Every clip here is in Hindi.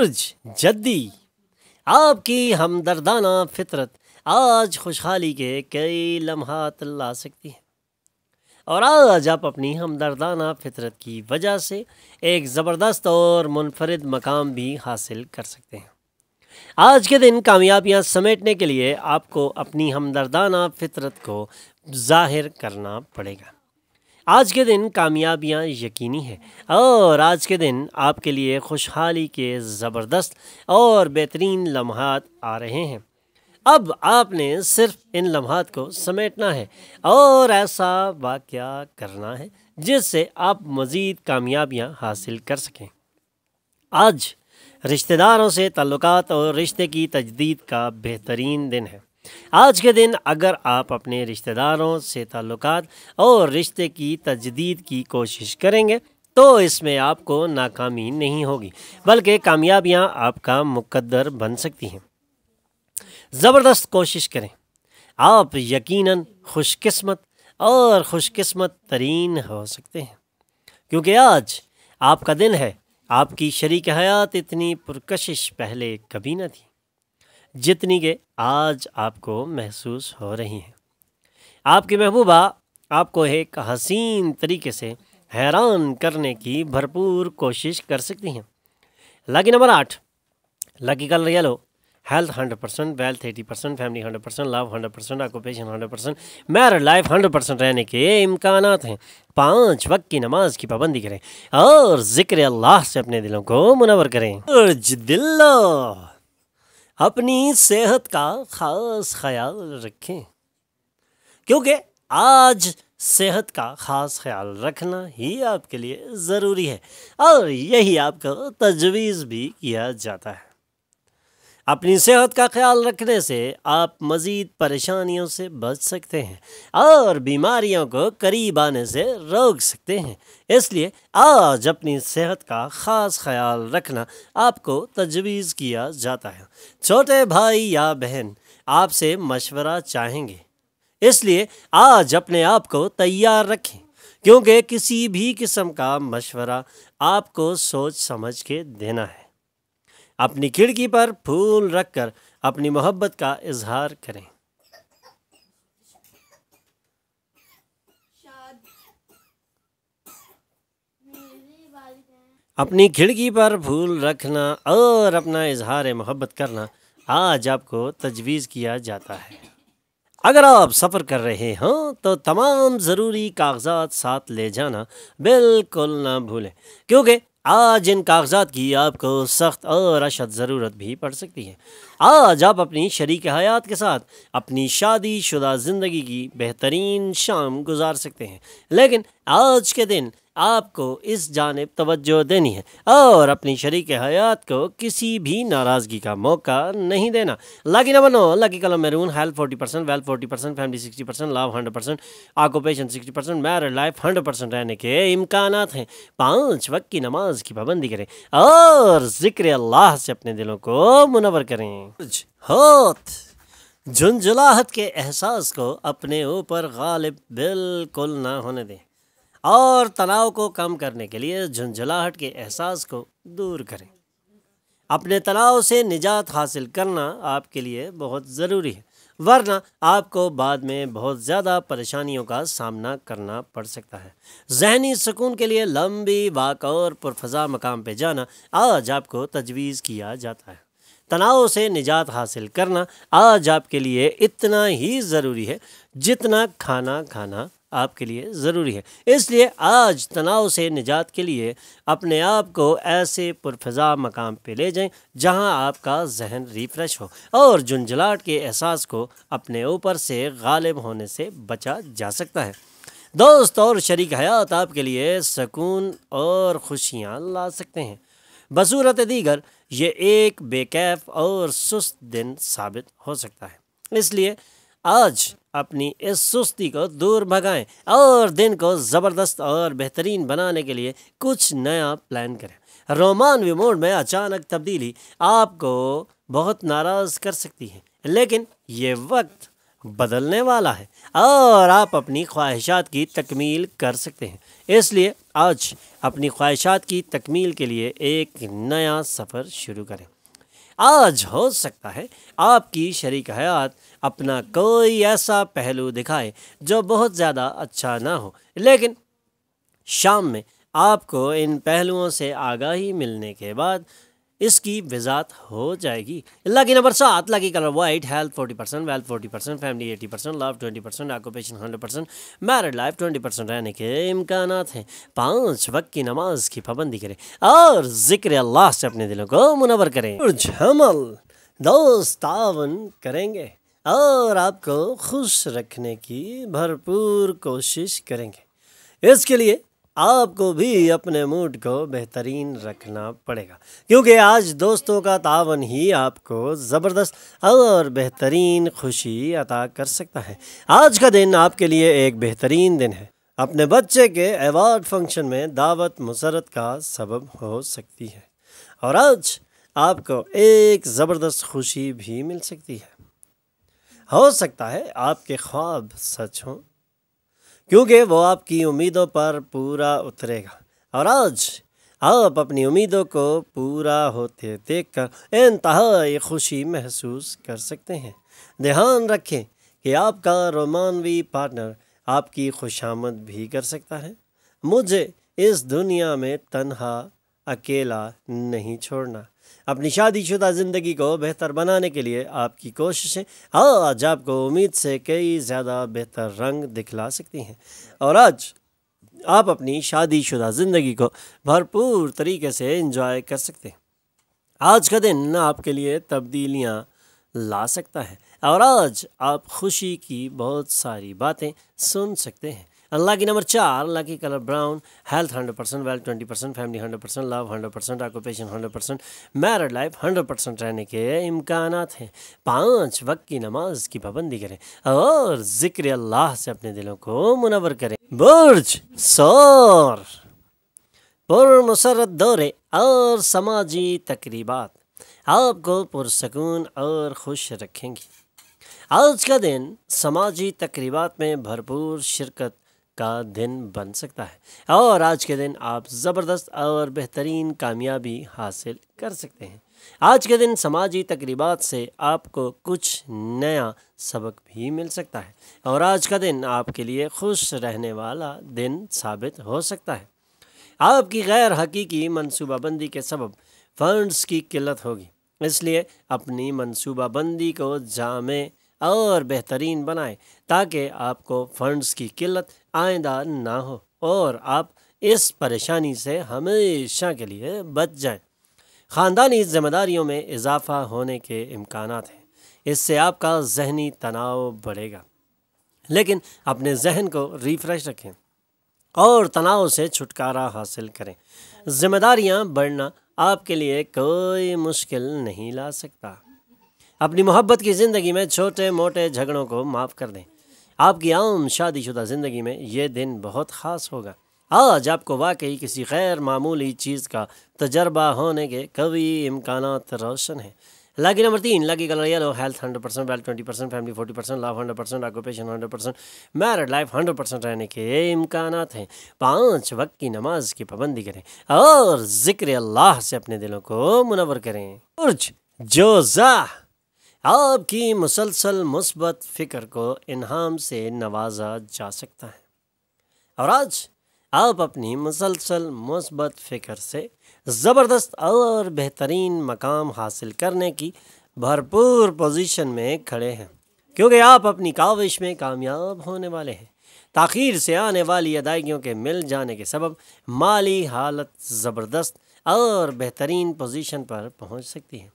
अर्ज जद्दी आपकी हमदर्दाना फितरत आज खुशहाली के कई लम्हात ला सकती है और आज आप अपनी हमदर्दाना फितरत की वजह से एक ज़बरदस्त और मुनफरद मकाम भी हासिल कर सकते हैं आज के दिन कामयाबियां समेटने के लिए आपको अपनी हमदर्दाना फितरत को जाहिर करना पड़ेगा आज के दिन कामयाबियाँ यकीनी हैं और आज के दिन आपके लिए खुशहाली के ज़बरदस्त और बेहतरीन लम्हात आ रहे हैं अब आपने सिर्फ इन लम्हात को समेटना है और ऐसा वाक्य करना है जिससे आप मज़ीद कामयाबियाँ हासिल कर सकें आज रिश्तेदारों से ताल्लुकात और रिश्ते की तजदीद का बेहतरीन दिन है आज के दिन अगर आप अपने रिश्तेदारों से ताल्लुक़ और रिश्ते की तजदीद की कोशिश करेंगे तो इसमें आपको नाकामी नहीं होगी बल्कि कामयाबियां आपका मुकद्दर बन सकती हैं ज़बरदस्त कोशिश करें आप यकीनन खुशकिस्मत और खुशकिस्मत तरीन हो सकते हैं क्योंकि आज आपका दिन है आपकी शरीक हयात इतनी पुरकशिश पहले कभी न थी जितनी के आज आपको महसूस हो रही हैं आपकी महबूबा आपको एक हसीन तरीके से हैरान करने की भरपूर कोशिश कर सकती हैं लकी नंबर आठ lucky colour yellow health hundred percent wealth eighty percent family hundred percent love hundred percent occupation hundred percent married life hundred percent रहने के इम्कान हैं पाँच वक्त की नमाज की पाबंदी करें और ज़िक्र अल्लाह से अपने दिलों को मुनवर करें दिल्ला अपनी सेहत का खास ख्याल रखें क्योंकि आज सेहत का ख़ास ख्याल रखना ही आपके लिए ज़रूरी है और यही आपको तजवीज़ भी किया जाता है अपनी सेहत का ख्याल रखने से आप मज़ीद परेशानियों से बच सकते हैं और बीमारियों को करीब आने से रोक सकते हैं इसलिए आज अपनी सेहत का ख़ास ख्याल रखना आपको तजवीज़ किया जाता है छोटे भाई या बहन आपसे मशवरा चाहेंगे इसलिए आज अपने आप को तैयार रखें क्योंकि किसी भी किस्म का मशवरा आपको सोच समझ के देना है अपनी खिड़की पर फूल रख कर अपनी मोहब्बत का इजहार करें अपनी खिड़की पर फूल रखना और अपना इजहार मोहब्बत करना आज आपको तजवीज़ किया जाता है अगर आप सफ़र कर रहे हों तो तमाम ज़रूरी कागजात साथ ले जाना बिल्कुल ना भूलें क्योंकि आज इन कागजात की आपको सख्त और अशद ज़रूरत भी पड़ सकती है आज आप अपनी शरीक हयात के साथ अपनी शादी शुदा ज़िंदगी की बेहतरीन शाम गुजार सकते हैं लेकिन आज के दिन आपको इस जानब तो देनी है और अपनी शरीक हयात को किसी भी नाराज़गी का मौका नहीं देना लागी नंबर नो lucky colour maroon health forty percent wealth forty percent family sixty percent love hundred percent occupation sixty percent married life hundred percent रहने के इम्कान हैं पाँच वक्त की नमाज की पाबंदी करें और ज़िक्र अल्लाह से अपने दिलों को मुनवर करें झुंझुलाहत झुंझुलाहट के एहसास को अपने ऊपर गालिब बिल्कुल ना होने दें और तनाव को कम करने के लिए झुंझुलाहट के एहसास को दूर करें अपने तनाव से निजात हासिल करना आपके लिए बहुत ज़रूरी है वरना आपको बाद में बहुत ज़्यादा परेशानियों का सामना करना पड़ सकता है जहनी सुकून के लिए लंबी वाक और पुरफजा मकाम पर जाना आज आपको तजवीज़ किया जाता है तनाव से निजात हासिल करना आज आपके लिए इतना ही ज़रूरी है जितना खाना खाना आपके लिए ज़रूरी है इसलिए आज तनाव से निजात के लिए अपने आप को ऐसे पुरफजा मकाम पे ले जाएं जहां आपका जहन रिफ़्रेश हो और झुंझलाट के एहसास को अपने ऊपर से गालिब होने से बचा जा सकता है दोस्त और शरीक हयात आपके लिए सकून और खुशियाँ ला सकते हैं बसूरत दीगर ये एक बेकैफ और सुस्त दिन साबित हो सकता है इसलिए आज अपनी इस सुस्ती को दूर भगाएं और दिन को ज़बरदस्त और बेहतरीन बनाने के लिए कुछ नया प्लान करें रोमानवी मोड में अचानक तब्दीली आपको बहुत नाराज़ कर सकती है लेकिन ये वक्त बदलने वाला है और आप अपनी ख्वाहिशात की तकमील कर सकते हैं इसलिए आज अपनी ख्वाहिशात की तकमील के लिए एक नया सफ़र शुरू करें आज हो सकता है आपकी शरीक हयात अपना कोई ऐसा पहलू दिखाए जो बहुत ज़्यादा अच्छा ना हो लेकिन शाम में आपको इन पहलुओं से आगाही मिलने के बाद इसकी वजात हो जाएगी लकी नंबर सात lucky colour white health forty percent wealth forty percent family eighty percent love twenty percent occupation hundred percent married life twenty percent रहने के इम्कान हैं पाँच वक्त की नमाज की पाबंदी करें और जिक्र अल्लाह से अपने दिलों को मुनवर करें और झमल दोस्तावन करेंगे और आपको खुश रखने की भरपूर कोशिश करेंगे इसके लिए आपको भी अपने मूड को बेहतरीन रखना पड़ेगा क्योंकि आज दोस्तों का तावन ही आपको ज़बरदस्त और बेहतरीन खुशी अता कर सकता है आज का दिन आपके लिए एक बेहतरीन दिन है अपने बच्चे के अवार्ड फंक्शन में दावत मुसरत का सबब हो सकती है और आज आपको एक ज़बरदस्त खुशी भी मिल सकती है हो सकता है आपके ख्वाब सच हों क्योंकि वो आपकी उम्मीदों पर पूरा उतरेगा और आज आप अपनी उम्मीदों को पूरा होते देख कर इंतहाई खुशी महसूस कर सकते हैं ध्यान रखें कि आपका रोमानवी पार्टनर आपकी खुशामद भी कर सकता है मुझे इस दुनिया में तनहा अकेला नहीं छोड़ना अपनी शादीशुदा ज़िंदगी को बेहतर बनाने के लिए आपकी कोशिशें हाँ, आज आपको उम्मीद से कई ज़्यादा बेहतर रंग दिखला सकती हैं और आज आप अपनी शादीशुदा ज़िंदगी को भरपूर तरीके से इंजॉय कर सकते हैं आज का दिन आपके लिए तब्दीलियाँ ला सकता है और आज आप खुशी की बहुत सारी बातें सुन सकते हैं lucky number hundred lucky color brown health family wealth 20% family hundred love 100% occupation 100% married life 100% रहने के इम्कान हैं पाँच वक्त की नमाज की पाबंदी करें और जिक्र अल्लाह से अपने दिलों को मुनवर करें बुर्ज सौर पुरमसरत दौरे और समाजी तकरीबात आपको पुरसकून और खुश रखेंगी आज का दिन समाजी तकरीबात में भरपूर शिरकत का दिन बन सकता है और आज के दिन आप ज़बरदस्त और बेहतरीन कामयाबी हासिल कर सकते हैं आज के दिन समाजी तकरीबात से आपको कुछ नया सबक भी मिल सकता है और आज का दिन आपके लिए खुश रहने वाला दिन साबित हो सकता है आपकी गैर हकीकी मनसूबाबंदी के सबब फंड्स की किल्लत होगी इसलिए अपनी मनसूबाबंदी को जामे और बेहतरीन बनाएं ताकि आपको फंड्स की किल्लत आइंदा ना हो और आप इस परेशानी से हमेशा के लिए बच जाएं। ख़ानदानी जिम्मेदारियों में इजाफा होने के इम्कान हैं इससे आपका जहनी तनाव बढ़ेगा लेकिन अपने जहन को रिफ़्रेश रखें और तनाव से छुटकारा हासिल करें जिम्मेदारियां बढ़ना आपके लिए कोई मुश्किल नहीं ला सकता अपनी मोहब्बत की ज़िंदगी में छोटे मोटे झगड़ों को माफ़ कर दें आपकी आम शादीशुदा ज़िंदगी में ये दिन बहुत ख़ास होगा आज आपको वाकई किसी गैर मामूली चीज़ का तजर्बा होने के कभी इम्कान रोशन है लागी नंबर तीन lucky colour yellow health hundred percent wealth twenty percent family forty percent love hundred percent occupation hundred percent married life hundred percent रहने के इम्कान हैं पाँच वक्त की नमाज की पाबंदी करें और ज़िक्र अल्लाह से अपने दिलों को मुनवर करें उर्ज जोजा आपकी मुसलसल मुस्बत फ़िक्र को इनाम से नवाजा जा सकता है और आज आप अपनी मुसलसल मुस्बत फ़िक्र से ज़बरदस्त और बेहतरीन मकाम हासिल करने की भरपूर पोजीशन में खड़े हैं क्योंकि आप अपनी काविश में कामयाब होने वाले हैं तखीर से आने वाली अदायगियों के मिल जाने के सबब माली हालत ज़बरदस्त और बेहतरीन पोजीशन पर पहुंच सकती है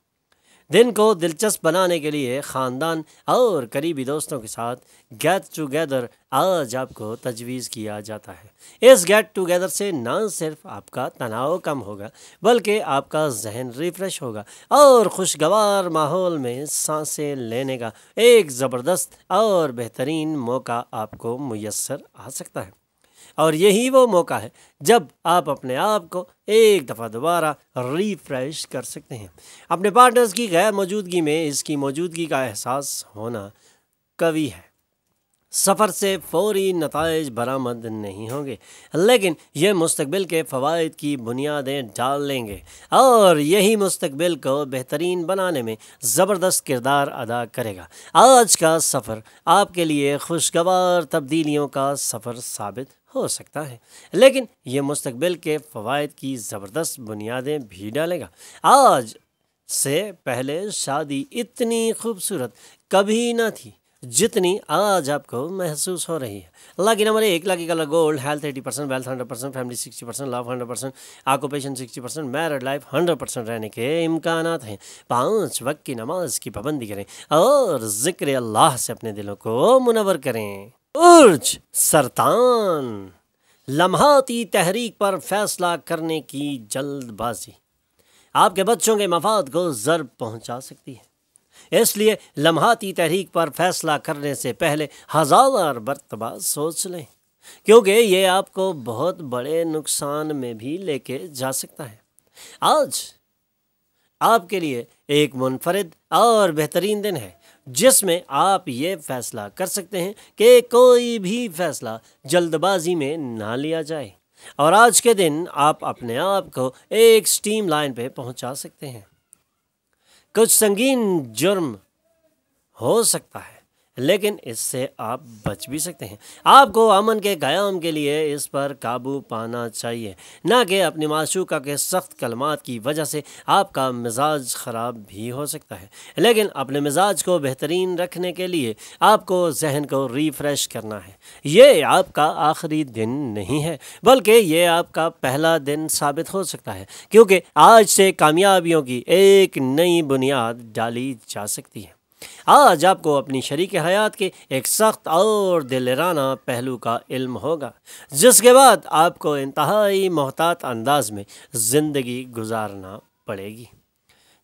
दिन को दिलचस्प बनाने के लिए ख़ानदान और करीबी दोस्तों के साथ गेट टुगेदर आज आपको तजवीज़ किया जाता है इस गेट टुगेदर से ना सिर्फ आपका तनाव कम होगा बल्कि आपका जहन रिफ्रेश होगा और खुशगवार माहौल में सांसें लेने का एक ज़बरदस्त और बेहतरीन मौका आपको मैसर आ सकता है और यही वो मौका है जब आप अपने आप को एक दफ़ा दोबारा रिफ्रेश कर सकते हैं अपने पार्टनर्स की गैर मौजूदगी में इसकी मौजूदगी का एहसास होना कवि है सफ़र से फौरी नतज बरामद नहीं होंगे लेकिन ये मुस्तबिल के फ़वाद की बुनियादें डाल लेंगे और यही मुस्तबिल को बेहतरीन बनाने में ज़बरदस्त किरदार अदा करेगा आज का सफ़र आपके लिए खुशगवार तब्दीलियों का सफ़र साबित हो सकता है लेकिन ये मुस्तबिल के फ़वाद की ज़बरदस्त बुनियादें भी डालेगा आज से पहले शादी इतनी खूबसूरत कभी ना थी जितनी आज आपको महसूस हो रही है अल्लाह की नंबर एक लाख colour gold health eighty percent wealth hundred percent family sixty percent love hundred percent occupation sixty percent married life hundred percent रहने के इम्कान हैं पाँच वक्त की नमाज की पाबंदी करें और ज़िक्र अल्लाह से अपने दिलों को मुनवर करें उर्ज सरतान लम्हाती तहरीक पर फैसला करने की जल्दबाजी आपके बच्चों के मफाद को ज़रब पहुंचा सकती है इसलिए लम्हाती तहरीक पर फैसला करने से पहले हज़ार मरतबा सोच लें क्योंकि ये आपको बहुत बड़े नुकसान में भी लेके जा सकता है आज आपके लिए एक मुनफरद और बेहतरीन दिन है जिसमें आप ये फैसला कर सकते हैं कि कोई भी फैसला जल्दबाजी में ना लिया जाए और आज के दिन आप अपने आप को एक स्टीम लाइन पर पहुंचा सकते हैं कुछ संगीन जुर्म हो सकता है लेकिन इससे आप बच भी सकते हैं आपको अमन के क्याम के लिए इस पर काबू पाना चाहिए ना कि अपनी माशूका के सख्त कलमात की वजह से आपका मिजाज ख़राब भी हो सकता है लेकिन अपने मिजाज को बेहतरीन रखने के लिए आपको जहन को रिफ़्रेश करना है ये आपका आखिरी दिन नहीं है बल्कि ये आपका पहला दिन साबित हो सकता है क्योंकि आज से कामयाबियों की एक नई बुनियाद डाली जा सकती है आज आपको अपनी शरीक हयात के एक सख्त और दिलराना पहलू का इल्म होगा जिसके बाद आपको इंतहाई मोहतात अंदाज में ज़िंदगी गुजारना पड़ेगी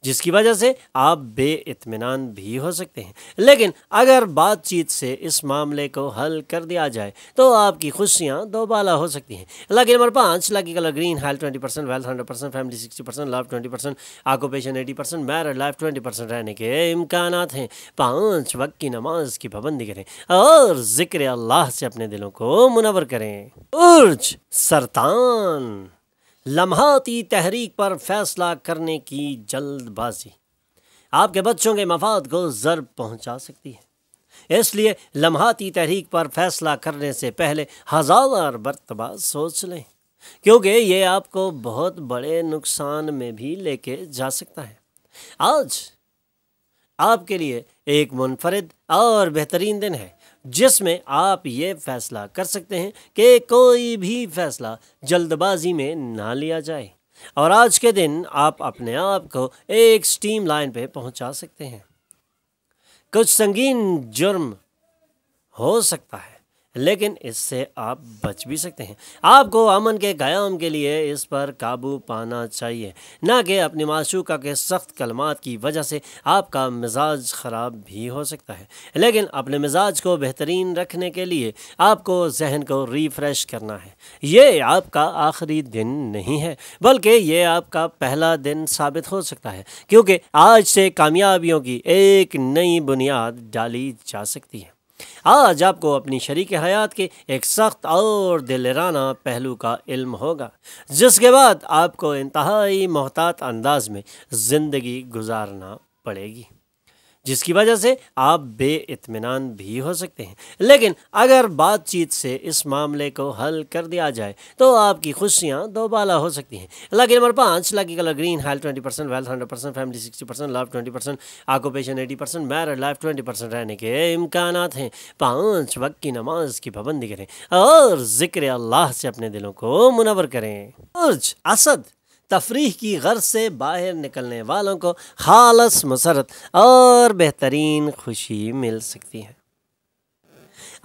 जिसकी वजह से आप बे इतमान भी हो सकते हैं लेकिन अगर बातचीत से इस मामले को हल कर दिया जाए तो आपकी खुशियाँ दोबाला हो सकती हैं लकी नंबर पाँच lucky colour green health twenty percent wealth hundred percent family sixty percent life twenty percent occupation eighty percent married life twenty percent रहने के इम्कान हैं पाँच वक्त की नमाज की पाबंदी करें और जिक्र अल्लाह से अपने दिलों को मुनवर करें उर्ज सरतान लम्हाती तहरीक पर फैसला करने की जल्दबाजी आपके बच्चों के मफाद को ज़रब पहुंचा सकती है इसलिए लम्हाती तहरीक पर फैसला करने से पहले हज़ार मरतबा सोच लें क्योंकि ये आपको बहुत बड़े नुकसान में भी लेके जा सकता है आज आपके लिए एक मुनफरद और बेहतरीन दिन है जिसमें आप ये फैसला कर सकते हैं कि कोई भी फैसला जल्दबाजी में ना लिया जाए और आज के दिन आप अपने आप को एक स्टीम लाइन पर पहुंचा सकते हैं कुछ संगीन जुर्म हो सकता है लेकिन इससे आप बच भी सकते हैं आपको अमन के क्याम के लिए इस पर काबू पाना चाहिए ना कि अपनी माशूका के सख्त कलमात की वजह से आपका मिजाज ख़राब भी हो सकता है लेकिन अपने मिजाज को बेहतरीन रखने के लिए आपको जहन को रिफ़्रेश करना है ये आपका आखिरी दिन नहीं है बल्कि ये आपका पहला दिन साबित हो सकता है क्योंकि आज से कामयाबियों की एक नई बुनियाद डाली जा सकती है आज आपको अपनी शरीक हयात के एक सख्त और दिलराना पहलू का इल्म होगा जिसके बाद आपको इंतहाई मोहतात अंदाज में ज़िंदगी गुजारना पड़ेगी जिसकी वजह से आप इतमान भी हो सकते हैं लेकिन अगर बातचीत से इस मामले को हल कर दिया जाए तो आपकी खुशियाँ दोबाला हो सकती हैं लकी नंबर पाँच lucky colour green health twenty percent wealth hundred percent family sixty percent life twenty percent occupation eighty percent married life twenty percent रहने के इम्कान हैं पाँच वक्त की नमाज की पाबंदी करें और जिक्र अल्लाह से अपने दिलों को मुनवर करें असद तफरीह की गर्ज से बाहर निकलने वालों को खालस मसरत और बेहतरीन खुशी मिल सकती है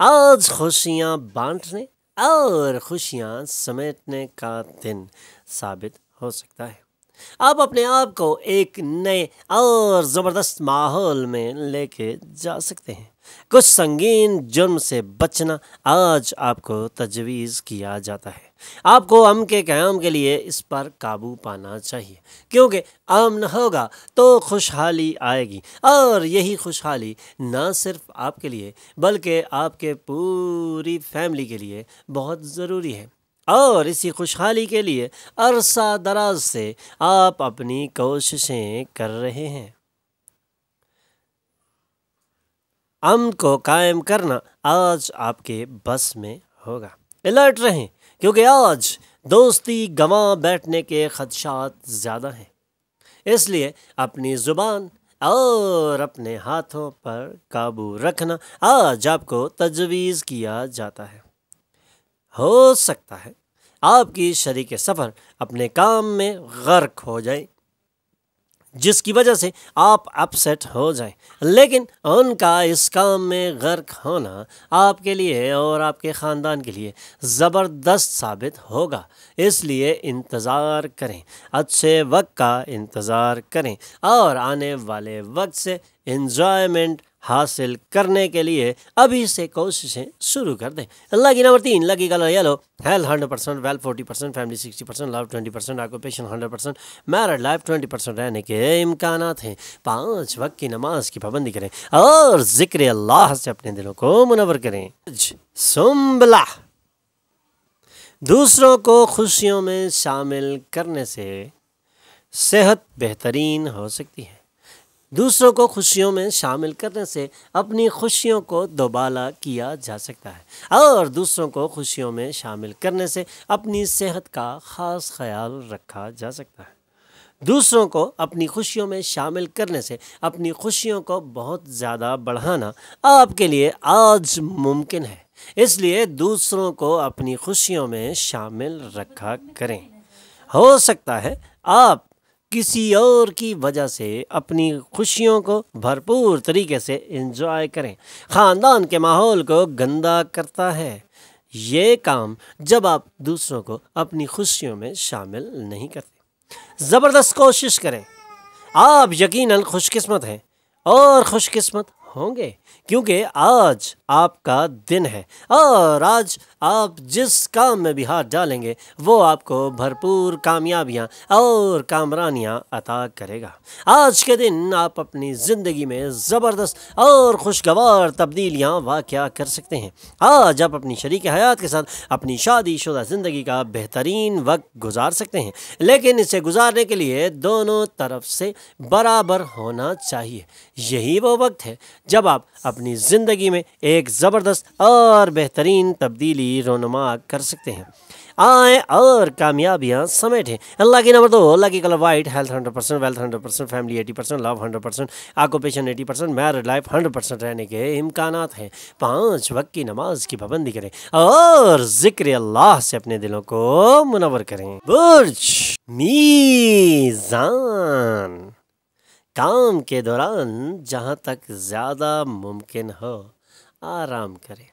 आज खुशियाँ बांटने और खुशियाँ समेटने का दिन साबित हो सकता है आप अपने आप को एक नए और ज़बरदस्त माहौल में लेके जा सकते हैं कुछ संगीन जुर्म से बचना आज आपको तजवीज़ किया जाता है आपको अम के क्याम के लिए इस पर काबू पाना चाहिए क्योंकि अमन होगा तो खुशहाली आएगी और यही खुशहाली ना सिर्फ आपके लिए बल्कि आपके पूरी फैमिली के लिए बहुत ज़रूरी है और इसी खुशहाली के लिए अरसा दराज से आप अपनी कोशिशें कर रहे हैं अम को कायम करना आज आपके बस में होगा अलर्ट रहें क्योंकि आज दोस्ती गवां बैठने के खदशात ज़्यादा हैं इसलिए अपनी ज़ुबान और अपने हाथों पर काबू रखना आज आपको तजवीज़ किया जाता है हो सकता है आपकी शरीक सफ़र अपने काम में गर्क हो जाए जिसकी वजह से आप अपसेट हो जाएं लेकिन उनका इस काम में गर्क होना आपके लिए और आपके ख़ानदान के लिए ज़बरदस्त साबित होगा इसलिए इंतज़ार करें अच्छे वक्त का इंतज़ार करें और आने वाले वक्त से इन्जॉयमेंट हासिल करने के लिए अभी से कोशिशें शुरू कर दें अल्लाह की नंबर तीन अल्लाह colour yellow health hundred percent wealth forty percent family sixty percent life twenty percent occupation hundred percent married life twenty percent रहने के इम्कान हैं पाँच वक्त की नमाज की पाबंदी करें और जिक्र अल्लाह से अपने दिलों को मुनवर करें सुम्बला दूसरों को खुशियों में शामिल करने से सेहत बेहतरीन हो सकती है दूसरों को खुशियों में शामिल करने से अपनी खुशियों को दोबाला किया जा सकता है और दूसरों को खुशियों में शामिल करने से अपनी सेहत का ख़ास ख्याल रखा जा सकता है दूसरों को अपनी खुशियों में शामिल करने से अपनी खुशियों को बहुत ज़्यादा बढ़ाना आपके लिए आज मुमकिन है इसलिए दूसरों को अपनी खुशियों में शामिल रखा करें हो सकता है आप किसी और की वजह से अपनी खुशियों को भरपूर तरीके से इंजॉय करें ख़ानदान के माहौल को गंदा करता है ये काम जब आप दूसरों को अपनी खुशियों में शामिल नहीं करते ज़बरदस्त कोशिश करें आप यकीनन खुशकिस्मत हैं और खुशकिस्मत होंगे क्योंकि आज आपका दिन है और आज आप जिस काम में भी हाथ डालेंगे वो आपको भरपूर कामयाबियाँ और कामरानियाँ अता करेगा आज के दिन आप अपनी ज़िंदगी में ज़बरदस्त और खुशगवार तब्दीलियाँ वाक़ कर सकते हैं आज आप अपनी शरीक हयात के साथ अपनी शादीशुदा ज़िंदगी का बेहतरीन वक्त गुजार सकते हैं लेकिन इसे गुजारने के लिए दोनों तरफ से बराबर होना चाहिए यही वो वक्त है जब आप अपनी ज़िंदगी में एक एक ज़बरदस्त और बेहतरीन तब्दीली रोनमा कर सकते हैं आए और कामयाबियाँ समेटें अल्लाह की नंबर दो अल्लाह की colour white health hundred percent wealth hundred percent family eighty percent love hundred percent occupation eighty percent married life hundred percent रहने के इम्कान हैं पाँच वक्त की नमाज की पाबंदी करें और जिक्र अल्लाह से अपने दिलों को मुनवर करें बुर्ज मीज़ान काम के दौरान जहाँ तक ज़्यादा मुमकिन हो आराम करें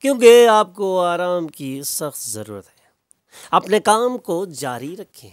क्योंकि आपको आराम की सख्त ज़रूरत है अपने काम को जारी रखें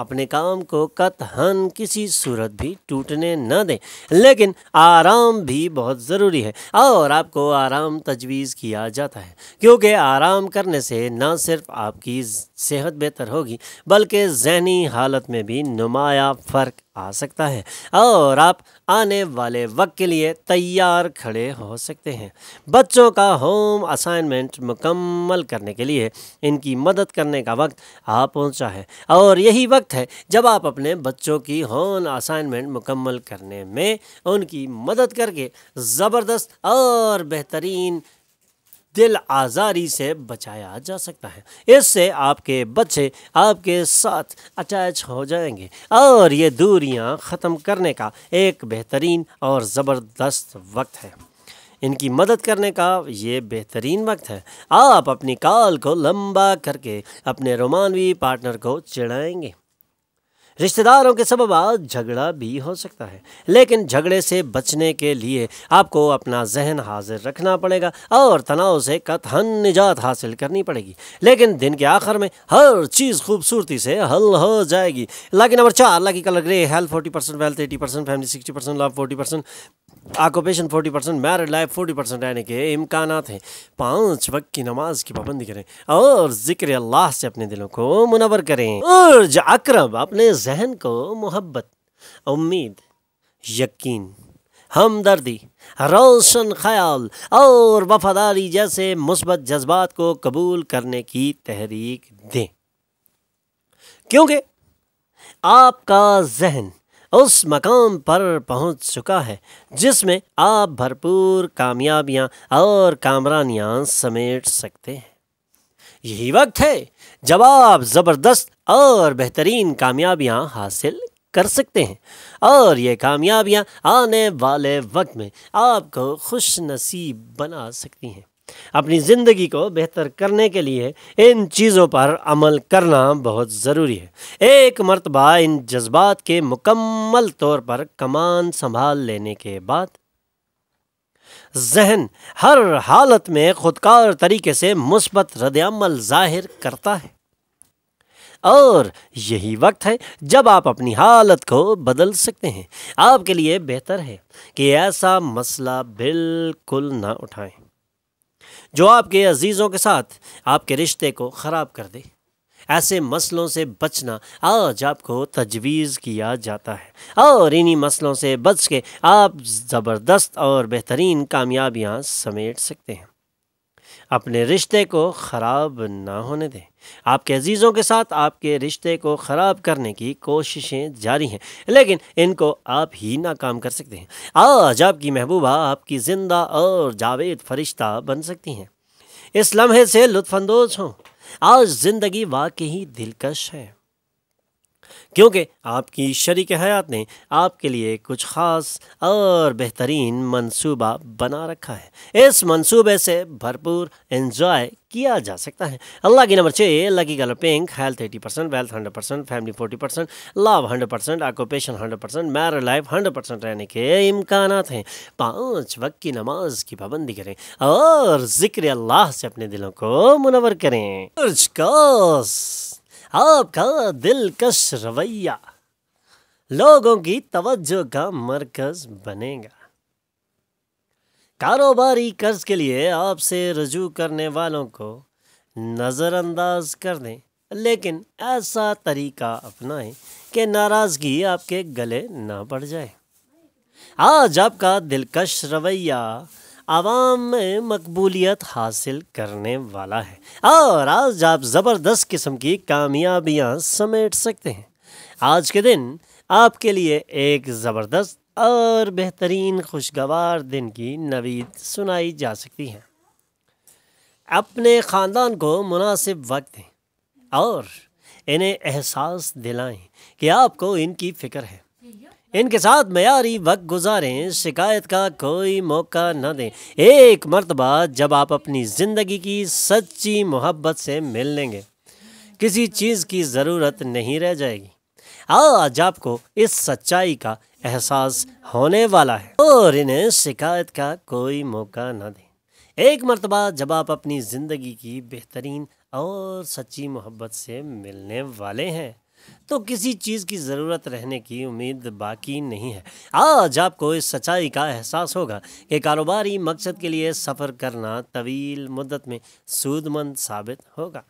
अपने काम को कतहन किसी सूरत भी टूटने न दें लेकिन आराम भी बहुत ज़रूरी है और आपको आराम तजवीज़ किया जाता है क्योंकि आराम करने से न सिर्फ आपकी सेहत बेहतर होगी बल्कि जहनी हालत में भी नुमाया फ़र्क आ सकता है और आप आने वाले वक्त के लिए तैयार खड़े हो सकते हैं बच्चों का होम असाइनमेंट मुकम्मल करने के लिए इनकी मदद करने का वक्त आ पहुंचा है और यही वक्त है जब आप अपने बच्चों की होम असाइनमेंट मुकम्मल करने में उनकी मदद करके ज़बरदस्त और बेहतरीन दिल आज़ारी से बचाया जा सकता है इससे आपके बच्चे आपके साथ अटैच हो जाएंगे और ये दूरियां ख़त्म करने का एक बेहतरीन और ज़बरदस्त वक्त है इनकी मदद करने का ये बेहतरीन वक्त है आप अपनी कॉल को लंबा करके अपने रोमानवी पार्टनर को चिढ़ाएंगे रिश्तेदारों के सबब झगड़ा भी हो सकता है लेकिन झगड़े से बचने के लिए आपको अपना जहन हाजिर रखना पड़ेगा और तनाव से कथन निजात हासिल करनी पड़ेगी लेकिन दिन के आखिर में हर चीज़ खूबसूरती से हल हो जाएगी लाकि नंबर चार lucky colour grey health forty percent wealth eighty percent family sixty percent love forty percent occupation forty percent married life forty percent रहने के इम्कान हैं पाँच वक्त की नमाज की पाबंदी करें और जिक्र अल्लाह से अपने दिलों को मुनवर करें और अक्रम अपने जहन को मोहब्बत उम्मीद यकीन हमदर्दी रोशन ख्याल और वफादारी जैसे मुस्बत जज्बात को कबूल करने की तहरीक दें क्योंकि आपका जहन उस मकाम पर पहुंच चुका है जिसमें आप भरपूर कामयाबियां और कामरानियां समेट सकते हैं यही वक्त है जब आप ज़बरदस्त और बेहतरीन कामयाबियाँ हासिल कर सकते हैं और ये कामयाबियाँ आने वाले वक्त में आपको खुश नसीब बना सकती हैं अपनी ज़िंदगी को बेहतर करने के लिए इन चीज़ों पर अमल करना बहुत ज़रूरी है एक मरतबा इन जज्बात के मुकम्मल तौर पर कमान संभाल लेने के बाद जहन हर हालत में खुदकार तरीके से मुस्बत रद्दमल ज़ाहिर करता है और यही वक्त है जब आप अपनी हालत को बदल सकते हैं आपके लिए बेहतर है कि ऐसा मसला बिल्कुल ना उठाएं जो आपके अजीज़ों के साथ आपके रिश्ते को ख़राब कर दे ऐसे मसलों से बचना आज आपको तजवीज़ किया जाता है और इन्हीं मसलों से बच के आप ज़बरदस्त और बेहतरीन कामयाबियाँ समेट सकते हैं अपने रिश्ते को ख़राब ना होने दें आपके अजीज़ों के साथ आपके रिश्ते को ख़राब करने की कोशिशें जारी हैं लेकिन इनको आप ही नाकाम कर सकते हैं आज आपकी महबूबा आपकी ज़िंदा और जावेद फरिश्ता बन सकती हैं इस लम्हे से लुफानंदोज़ हों आज ज़िंदगी वाकई दिलकश है क्योंकि आपकी शरीक हयात ने आपके लिए कुछ ख़ास और बेहतरीन मंसूबा बना रखा है इस मंसूबे से भरपूर एंजॉय किया जा सकता है अल्लाह की नंबर छः lucky colour pink health eighty percent wealth hundred percent family forty percent love hundred percent occupation hundred percent married life hundred percent रहने के इम्कान हैं पाँच वक्त की नमाज की पाबंदी करें और जिक्र अल्लाह से अपने दिलों को मुनवर करें आपका दिलकश रवैया लोगों की तवज्जो का मरकज बनेगा कारोबारी कर्ज के लिए आपसे रजू करने वालों को नज़रअंदाज कर दें लेकिन ऐसा तरीका अपनाएं कि नाराज़गी आपके गले ना पड़ जाए आज आपका दिलकश रवैया आवाम में मकबूलियत हासिल करने वाला है और आज आप ज़बरदस्त किस्म की कामयाबियाँ समेट सकते हैं आज के दिन आपके लिए एक ज़बरदस्त और बेहतरीन खुशगवार दिन की नवीद सुनाई जा सकती है अपने ख़ानदान को मुनासिब वक्त दें और इन्हें एहसास दिलाएं कि आपको इनकी फ़िक्र है इनके साथ मयारी वक्त गुजारें शिकायत का कोई मौका ना दें एक मरतबा जब आप अपनी ज़िंदगी की सच्ची मोहब्बत से मिल लेंगे किसी चीज़ की ज़रूरत नहीं रह जाएगी आज आपको इस सच्चाई का एहसास होने वाला है और इन्हें शिकायत का कोई मौका ना दें एक मरतबा जब आप अपनी ज़िंदगी की बेहतरीन और सच्ची मोहब्बत से मिलने वाले हैं तो किसी चीज़ की ज़रूरत रहने की उम्मीद बाकी नहीं है आज आपको इस सच्चाई का एहसास होगा कि कारोबारी मकसद के लिए सफ़र करना तवील मुद्दत में सूदमंद साबित होगा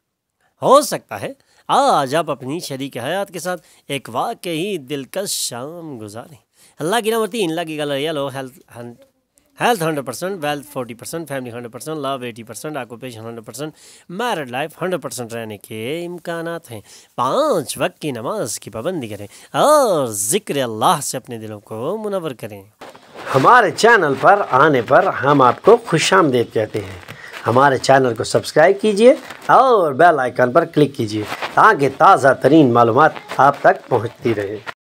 हो सकता है आज आप अपनी शरीक हयात के साथ एक वाकई दिलकश शाम गुजारें अल्लाह की नमती इनला की गलो health health 100% forty 40% family 100% love 80% occupation 100% married life 100% रहने के इम्कान हैं पांच वक्त की नमाज की पाबंदी करें और ज़िक्र अल्लाह से अपने दिलों को मुनवर करें हमारे चैनल पर आने पर हम आपको खुश आमदेद कहते हैं हमारे चैनल को सब्सक्राइब कीजिए और बेल आइकन पर क्लिक कीजिए ताकि ताज़ा तरीन मालूम आप तक पहुँचती रहे